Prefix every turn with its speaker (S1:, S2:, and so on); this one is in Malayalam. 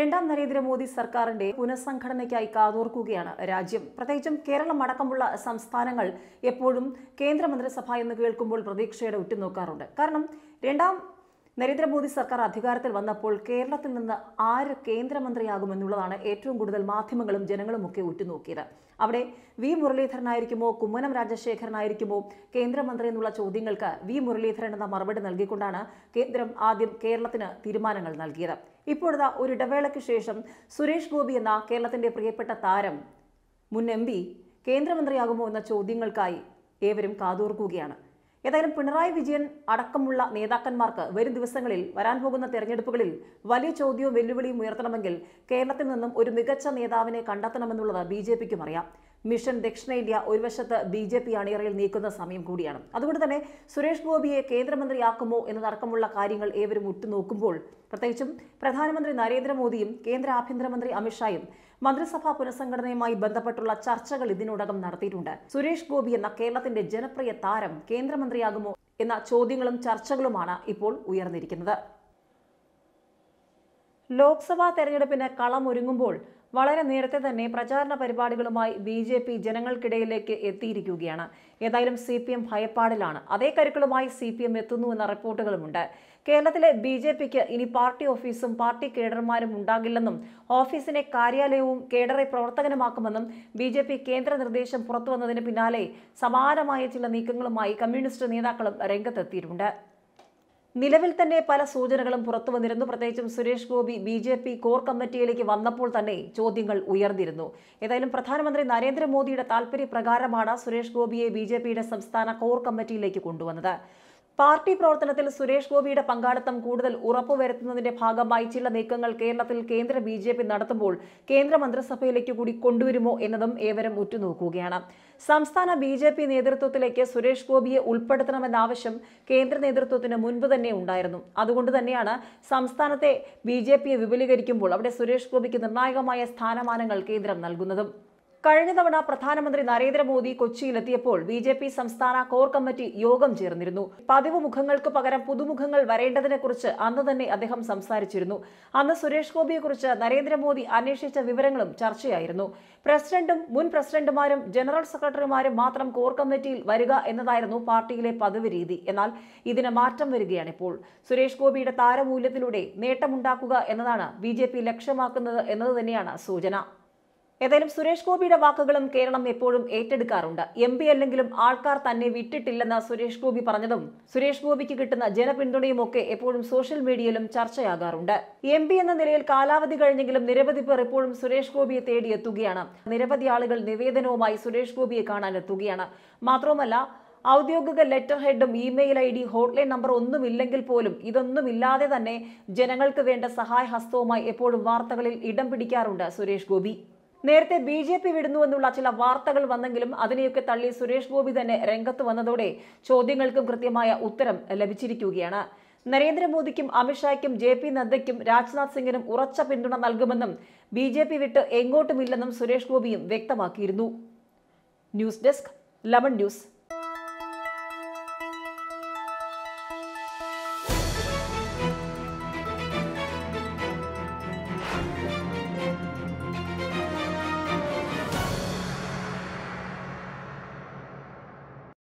S1: രണ്ടാം നരേന്ദ്രമോദി സർക്കാരിന്റെ പുനഃസംഘടനയ്ക്കായി കാതോർക്കുകയാണ് രാജ്യം പ്രത്യേകിച്ചും കേരളം അടക്കമുള്ള സംസ്ഥാനങ്ങൾ എപ്പോഴും കേന്ദ്രമന്ത്രിസഭ എന്ന് കേൾക്കുമ്പോൾ പ്രതീക്ഷയുടെ ഉറ്റുനോക്കാറുണ്ട് കാരണം രണ്ടാം നരേന്ദ്രമോദി സർക്കാർ അധികാരത്തിൽ വന്നപ്പോൾ കേരളത്തിൽ നിന്ന് ആര് കേന്ദ്രമന്ത്രിയാകുമെന്നുള്ളതാണ് ഏറ്റവും കൂടുതൽ മാധ്യമങ്ങളും ജനങ്ങളും ഒക്കെ ഉറ്റുനോക്കിയത് അവിടെ വി മുരളീധരനായിരിക്കുമോ കുമ്മനം രാജശേഖരനായിരിക്കുമോ കേന്ദ്രമന്ത്രി എന്നുള്ള ചോദ്യങ്ങൾക്ക് വി മുരളീധരൻ എന്ന മറുപടി നൽകിക്കൊണ്ടാണ് കേന്ദ്രം ആദ്യം കേരളത്തിന് തീരുമാനങ്ങൾ നൽകിയത് ഇപ്പോഴത്തെ ഒരു ഇടവേളയ്ക്ക് ശേഷം സുരേഷ് ഗോപി എന്ന കേരളത്തിന്റെ പ്രിയപ്പെട്ട താരം മുൻ എം പി കേന്ദ്രമന്ത്രിയാകുമോ എന്ന ചോദ്യങ്ങൾക്കായി ഏവരും കാതോർക്കുകയാണ് ഏതായാലും പിണറായി വിജയൻ അടക്കമുള്ള നേതാക്കന്മാർക്ക് വരും ദിവസങ്ങളിൽ വരാൻ പോകുന്ന തെരഞ്ഞെടുപ്പുകളിൽ വലിയ ചോദ്യവും വെല്ലുവിളിയും ഉയർത്തണമെങ്കിൽ കേരളത്തിൽ നിന്നും ഒരു മികച്ച നേതാവിനെ കണ്ടെത്തണമെന്നുള്ളത് ബി ജെ പിക്കും അറിയാം മിഷൻ ദക്ഷിണേന്ത്യ ഒരു വശത്ത് ബി ജെ പി അണിയറയിൽ നീക്കുന്ന സമയം കൂടിയാണ് അതുകൊണ്ട് തന്നെ സുരേഷ് ഗോപിയെ കേന്ദ്രമന്ത്രിയാക്കുമോ എന്നതടക്കമുള്ള കാര്യങ്ങൾ ഏവരും ഉറ്റുനോക്കുമ്പോൾ പ്രത്യേകിച്ചും പ്രധാനമന്ത്രി നരേന്ദ്രമോദിയും കേന്ദ്ര ആഭ്യന്തരമന്ത്രി അമിത്ഷായും മന്ത്രിസഭാ പുനഃസംഘടനയുമായി ബന്ധപ്പെട്ടുള്ള ചർച്ചകൾ ഇതിനോടകം നടത്തിയിട്ടുണ്ട് സുരേഷ് ഗോപി എന്ന കേരളത്തിന്റെ ജനപ്രിയ താരം കേന്ദ്രമന്ത്രിയാകുമോ എന്ന ചോദ്യങ്ങളും ചർച്ചകളുമാണ് ഇപ്പോൾ ഉയർന്നിരിക്കുന്നത് ലോക്സഭാ തെരഞ്ഞെടുപ്പിന് കളമൊരുങ്ങുമ്പോൾ വളരെ നേരത്തെ തന്നെ പ്രചാരണ പരിപാടികളുമായി ബി ജെ പി ജനങ്ങൾക്കിടയിലേക്ക് എത്തിയിരിക്കുകയാണ് ഏതായാലും സി പി എം ഭയപ്പാടിലാണ് അതേ കരുക്കളുമായി സി പി എം എത്തുന്നുവെന്ന റിപ്പോർട്ടുകളുമുണ്ട് കേരളത്തിലെ ബി ജെ പിക്ക് ഇനി പാർട്ടി ഓഫീസും പാർട്ടി കേഡർമാരും ഉണ്ടാകില്ലെന്നും ഓഫീസിനെ കാര്യാലയവും കേഡറെ പ്രവർത്തകനുമാക്കുമെന്നും ബി ജെ പി കേന്ദ്ര നിർദ്ദേശം പുറത്തുവന്നതിന് പിന്നാലെ സമാനമായ ചില നീക്കങ്ങളുമായി കമ്മ്യൂണിസ്റ്റ് നേതാക്കളും രംഗത്തെത്തിയിട്ടുണ്ട് നിലവിൽ തന്നെ പല സൂചനകളും പുറത്തു വന്നിരുന്നു പ്രത്യേകിച്ചും Suresh Gopi B J P core കമ്മിറ്റിയിലേക്ക് വന്നപ്പോൾ തന്നെ ചോദ്യങ്ങൾ ഉയർന്നിരുന്നു ഏതായാലും പ്രധാനമന്ത്രി നരേന്ദ്രമോദിയുടെ താൽപര്യപ്രകാരമാണ് സുരേഷ് ഗോപിയെ ബി സംസ്ഥാന കോർ കമ്മിറ്റിയിലേക്ക് കൊണ്ടുവന്നത് പാർട്ടി പ്രവർത്തനത്തിൽ സുരേഷ് ഗോപിയുടെ പങ്കാളിത്തം കൂടുതൽ ഉറപ്പുവരുത്തുന്നതിന്റെ ഭാഗമായി ചില നീക്കങ്ങൾ കേരളത്തിൽ കേന്ദ്ര ബി ജെ പി നടത്തുമ്പോൾ കേന്ദ്ര മന്ത്രിസഭയിലേക്ക് കൂടി കൊണ്ടുവരുമോ എന്നതും ഏവരും ഉറ്റുനോക്കുകയാണ് സംസ്ഥാന ബി ജെ പി നേതൃത്വത്തിലേക്ക് സുരേഷ് ഗോപിയെ ഉൾപ്പെടുത്തണമെന്ന ആവശ്യം കേന്ദ്ര നേതൃത്വത്തിന് മുൻപ് തന്നെ ഉണ്ടായിരുന്നു അതുകൊണ്ട് തന്നെയാണ് സംസ്ഥാനത്തെ ബി ജെ പിയെ വിപുലീകരിക്കുമ്പോൾ അവിടെ സുരേഷ് ഗോപിക്ക് നിർണായകമായ സ്ഥാനമാനങ്ങൾ കേന്ദ്രം നൽകുന്നതും കഴിഞ്ഞ തവണ പ്രധാനമന്ത്രി നരേന്ദ്രമോദി കൊച്ചിയിലെത്തിയപ്പോൾ ബി ജെ പി സംസ്ഥാന കോർ കമ്മിറ്റി യോഗം ചേർന്നിരുന്നു പതിവ് മുഖങ്ങൾക്ക് പകരം പുതുമുഖങ്ങൾ വരേണ്ടതിനെക്കുറിച്ച് അന്ന് തന്നെ അദ്ദേഹം സംസാരിച്ചിരുന്നു അന്ന് സുരേഷ് ഗോപിയെക്കുറിച്ച് നരേന്ദ്രമോദി അന്വേഷിച്ച വിവരങ്ങളും ചർച്ചയായിരുന്നു പ്രസിഡന്റും മുൻ പ്രസിഡന്റുമാരും ജനറൽ സെക്രട്ടറിമാരും മാത്രം കോർ കമ്മിറ്റിയിൽ വരിക എന്നതായിരുന്നു പാർട്ടിയിലെ പതിവ് രീതി എന്നാൽ ഇതിന് മാറ്റം വരികയാണിപ്പോൾ സുരേഷ് ഗോപിയുടെ താരമൂല്യത്തിലൂടെ നേട്ടമുണ്ടാക്കുക എന്നതാണ് ബി ലക്ഷ്യമാക്കുന്നത് എന്നത് തന്നെയാണ് സൂചന ഏതായാലും സുരേഷ് ഗോപിയുടെ വാക്കുകളും കേരളം എപ്പോഴും ഏറ്റെടുക്കാറുണ്ട് എം പി അല്ലെങ്കിലും ആൾക്കാർ തന്നെ വിട്ടിട്ടില്ലെന്ന് സുരേഷ് ഗോപി പറഞ്ഞതും സുരേഷ് ഗോപിക്ക് കിട്ടുന്ന ജനപിന്തുണയും ഒക്കെ എപ്പോഴും സോഷ്യൽ മീഡിയയിലും ചർച്ചയാകാറുണ്ട് എം പി എന്ന നിലയിൽ കാലാവധി കഴിഞ്ഞെങ്കിലും നിരവധി പേർ എപ്പോഴും സുരേഷ് ഗോപിയെ തേടി എത്തുകയാണ് നിരവധി ആളുകൾ നിവേദനവുമായി സുരേഷ് ഗോപിയെ കാണാൻ എത്തുകയാണ് മാത്രവുമല്ല ഔദ്യോഗിക ലെറ്റർ ഹെഡും email I D hotline number ഒന്നും ഇല്ലെങ്കിൽ പോലും ഇതൊന്നും ഇല്ലാതെ തന്നെ ജനങ്ങൾക്ക് വേണ്ട സഹായ ഹസ്തവുമായി എപ്പോഴും വാർത്തകളിൽ ഇടം പിടിക്കാറുണ്ട് സുരേഷ് ഗോപി നേരത്തെ ബി ജെ പി വിടുന്നുവെന്നുള്ള ചില വാർത്തകൾ വന്നെങ്കിലും അതിനെയൊക്കെ തള്ളി സുരേഷ് ഗോപി തന്നെ രംഗത്ത് വന്നതോടെ ചോദ്യങ്ങൾക്കും കൃത്യമായ ഉത്തരം ലഭിച്ചിരിക്കുകയാണ് നരേന്ദ്രമോദിക്കും അമിത്ഷായ്ക്കും ജെ പി നദ്ദയ്ക്കും രാജ്നാഥ് സിംഗിനും ഉറച്ച പിന്തുണ നൽകുമെന്നും ബി ജെ പി വിട്ട് എങ്ങോട്ടുമില്ലെന്നും സുരേഷ് ഗോപിയും വ്യക്തമാക്കിയിരുന്നു ന്യൂസ് ഡെസ്ക് ലെമൺ ന്യൂസ്